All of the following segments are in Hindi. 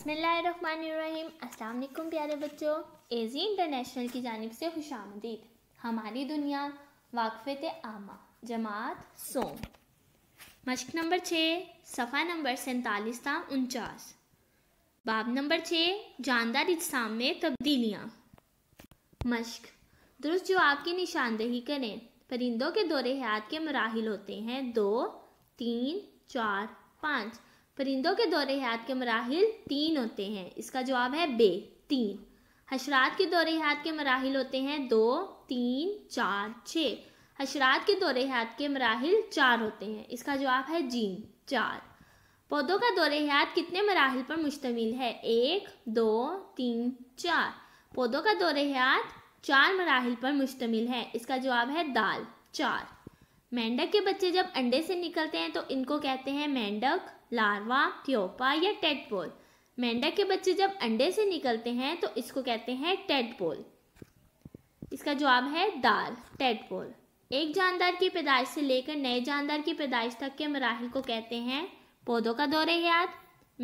बसमिलीम वालेकुम प्यारे बच्चों एजी इंटरनेशनल की जानब से खुश आमदीद हमारी दुनिया वाकफ़त आमा जमात सोम मश्क नंबर छः सफ़ा नंबर सैंतालीस था उनचास बाब नंबर छः जानदार इजसाम में तब्दीलियाँ मश्क दुरुस्त जो आपकी निशानदेही करें परिंदों के दौरे हयात के मराहल होते हैं दो तीन चार पाँच परिंदों के दौरे हयात के मराहल तीन होते हैं इसका जवाब है बे तीन हशरात के दौरे हयात के मराहल होते हैं दो तीन चार छः हशरात के दौरे हयात के मराहल चार होते हैं इसका जवाब है जीन चार पौधों का दौरे हयात कितने मराहल पर मुश्तमिल है एक दो तीन चार पौधों का दौरे हयात चार मराहल पर मुश्तमिल है इसका जवाब है दाल चार मेंढक के बच्चे जब अंडे से निकलते हैं तो इनको कहते हैं मेंढक लार्वा त्योपा या पोल मेंढक के बच्चे जब अंडे से निकलते हैं तो इसको कहते हैं पोल इसका जवाब है दाल पोल एक जानदार की पैदाइश से लेकर नए जानदार की पैदाइश तक के मराहल को कहते हैं पौधों का दौरे हयात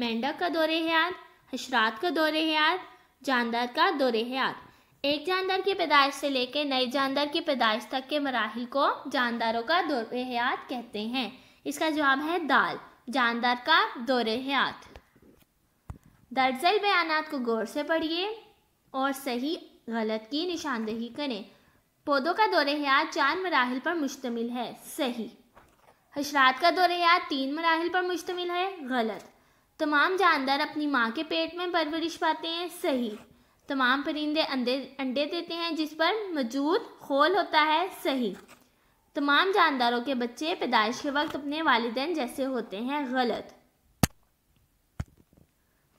मेंढक का दौरे हयात हशरात का दौरे हयात जानदार का दौरे हयात एक जानदार की पैदाइश से लेकर नए जानदार की पैदाइश तक के मराहल को जानदारों का दौर हयात कहते हैं इसका जवाब है दाल जानदार का दौर हयात दर्जल बयान को गौर से पढ़िए और सही गलत की निशानदेही करें पौधों का दौर हयात चार मराहल पर मुश्तमिल है सही हशरात का दौर हयात तीन मराहल पर मुश्तमिल है गलत तमाम जानदार अपनी माँ के पेट में परवरिश पाते हैं सही तमाम परिंदे अंडे अंडे देते हैं जिस पर मौजूद खोल होता है सही तमाम जानदारों के बच्चे पैदाइश के वक्त अपने वालदेन जैसे होते हैं गलत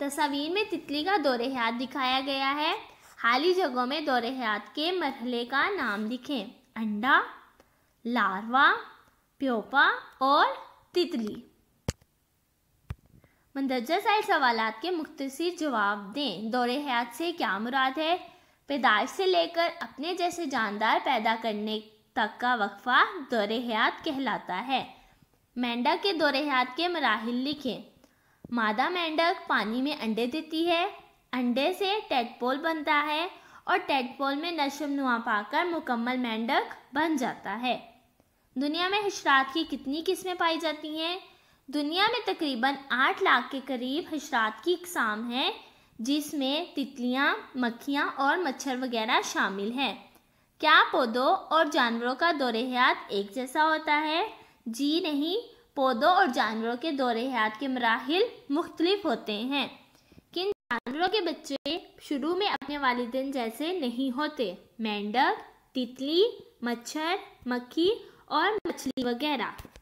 तस्वीर में तितली का दौर हयात दिखाया गया है हाल ही जगहों में दौर हयात के मरहले का नाम लिखें अंडा लार्वा प्योपा और तितली मंदरजा साइड सवाल के मुख्तर जवाब दें दौरे हयात से क्या मुराद है पैदाइश से लेकर अपने जैसे जानदार पैदा करने तक का वक्फा दौरे हयात कहलाता है मेंढक के दौरे हयात के मराहल लिखें मादा मेंढक पानी में अंडे देती है अंडे से टेटपोल बनता है और टेटपोल में नशम नुआ पाकर मुकम्मल मेंढक बन जाता है दुनिया में हशरात की कितनी किस्में पाई जाती हैं दुनिया में तकरीबन आठ लाख के करीब हशरात की इकसाम हैं जिसमें तितलियाँ मक्खियाँ और मच्छर वगैरह शामिल हैं क्या पौधों और जानवरों का दौरे हयात एक जैसा होता है जी नहीं पौधों और जानवरों के दौरे हयात के मराहल मुख्तलिफ होते हैं किन जानवरों के बच्चे शुरू में अपने वालदेन जैसे नहीं होते मेंढक तितली मच्छर मक्खी और मछली वगैरह